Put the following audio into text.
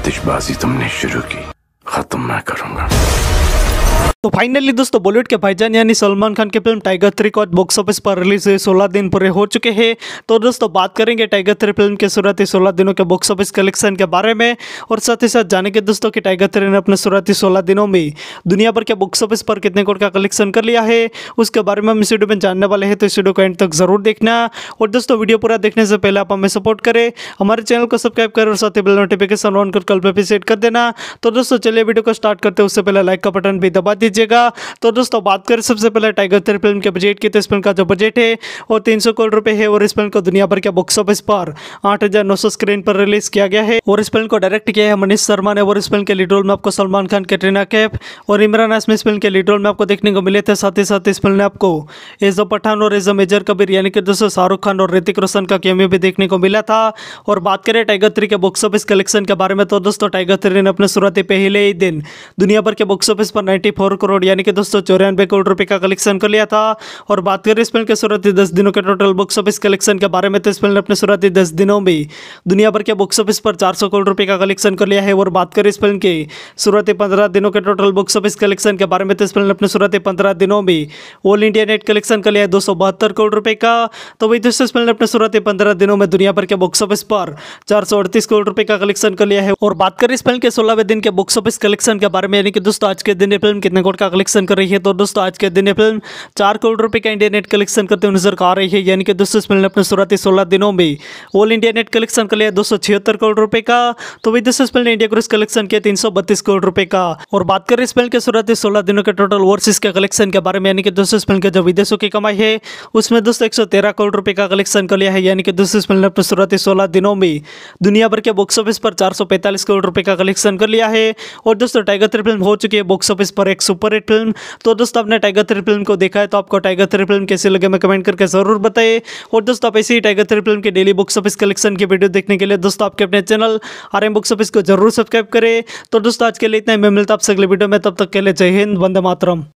आतिशबाजी तुमने शुरू की खत्म मैं करूंगा तो फाइनली दोस्तों बॉलीवुड के भाईजान यानी सलमान खान की फिल्म टाइगर थ्री को बॉक्स ऑफिस पर रिलीज हुए सोलह दिन पूरे हो चुके हैं तो दोस्तों बात करेंगे टाइगर थ्री फिल्म के शुरुआती सोलह दिनों के बॉक्स ऑफिस कलेक्शन के बारे में और साथ ही साथ जानेंगे दोस्तों कि टाइगर थ्री ने अपने शुरुआती सोलह दिनों में दुनिया भर के बॉक्स ऑफिस पर कितने करोड़ का कलेक्शन कर लिया है उसके बारे में हम इस वीडियो में जानने वाले हैं तो इस वीडियो को एंड तक जरूर देखना और दोस्तों वीडियो पूरा देखने से पहले आप हमें सपोर्ट करें हमारे चैनल को सब्सक्राइब करें और साथ ही बेल नोटिफिकेशन ऑन कर कल पर भी सेट कर देना तो दोस्तों चलिए वीडियो को स्टार्ट करते उससे पहले लाइक का बटन भी दबा दीजिए दीजिएगा तो दोस्तों बात करें सबसे पहले टाइगर थ्री फिल्म के बजट की तो इस फिल्म का जो बजट है वो तीन सौ करोड़ रुपए है और इस फिल्म को दुनिया भर के बॉक्स ऑफिस पर आठ हजार नौ सौ स्क्रीन पर रिलीज किया गया है और इस फिल्म को डायरेक्ट किया है मनीष शर्मा ने और इस फिल्म के लीडरोल में आपको सलमान खान कैटरीना कैफ और इमरान हाशमी इस फिल्म के लीडरोल में आपको देखने को मिले थे साथ ही साथ इस फिल्म ने आपको एज अ पठान और एज अ मेजर कबीर यानी कि दोस्तों शाहरुख खान और ऋतिक रोशन का कैमियो भी देखने को मिला था और बात करें टाइगर थ्री के बॉक्स ऑफिस कलेक्शन के बारे में तो दोस्तों टाइगर थ्री ने अपने शुरुआती पहले ही दिन दुनिया भर के बॉक्स ऑफिस पर नाइन्टी करोड़ यानी कि दोस्तों चौरानवे करोड़ रुपए का कलेक्शन कर लिया था और बात करें इस फिल्म के शुरुआती दस दिनों के टोटल बॉक्स ऑफिस कलेक्शन के बारे में तो इस फिल्म ने अपने शुरुआती दस दिनों में दुनिया भर के बॉक्स ऑफिस पर चार करोड़ रुपये का कलेक्शन कर लिया है और बात करें इस फिल्म के शुरुआती पंद्रह दिनों के टोटल बॉक्स ऑफिस कलेक्शन के बारे में तो इस फिल्म ने अपने शुरुआती पंद्रह दिनों में ऑल इंडिया नेट कलेक्शन कर लिया है दो करोड़ रुपये का तो वही दोस्तों इस फिल्म ने अपने शुरुआती पंद्रह दिनों में दुनिया भर के बॉक्स ऑफिस पर चार करोड़ रुपये का कलेक्शन कर लिया है और बात करें इस फिल्म के सोलहवें दिन के बॉक्स ऑफिस कलेक्शन के बारे में यानी कि दोस्तों आज के दिन ये फिल्म कितने करोड़ का कलेक्शन कर रही है तो दोस्तों आज के दिन ये फिल्म चार करोड़ रुपए का इंडिया नेट कलेक्शन करते हुए नजर आ रही है यानी कि दोस्तों इस फिल्म ने अपने शुरुआती सोलह दिनों में ऑल इंडिया नेट कलेक्शन कर लिया दो करोड़ रुपए का तो वही दोस्तों इस फिल्म ने इंडिया क्रूज कलेक्शन किया तीन करोड़ रुपए का और बात करें इस फिल्म के शुरुआती सोलह दिनों के टोटल ओवरसीज के कलेक्शन के बारे में यानी कि दोस्तों इस फिल्म के जो विदेशों की कमाई है उसमें दोस्तों एक करोड़ रुपए का कलेक्शन कर लिया है यानी कि दोस्तों इस फिल्म ने अपने शुरुआती सोलह दिनों में दुनिया भर के बॉक्स ऑफिस पर चार करोड़ रुपए का कलेक्शन कर लिया है और दोस्तों टाइगर थ्री फिल्म हो चुकी है बॉक्स ऑफिस पर एक सौ सुपर हिट फिल्म तो दोस्तों आपने टाइगर थ्री फिल्म को देखा है तो आपको टाइगर थ्री फिल्म कैसे लगे मैं कमेंट करके जरूर बताए और दोस्तों आप ऐसे ही टाइगर थ्री फिल्म के डेली बुक्स ऑफिस कलेक्शन की वीडियो देखने के लिए दोस्तों आपके अपने channel R M box office को जरूर सब्सक्राइब करें तो दोस्तों आज के लिए इतना ही मैं मिलता आपसे अगले वीडियो में तब तक के लिए जय हिंद वंदे मातरम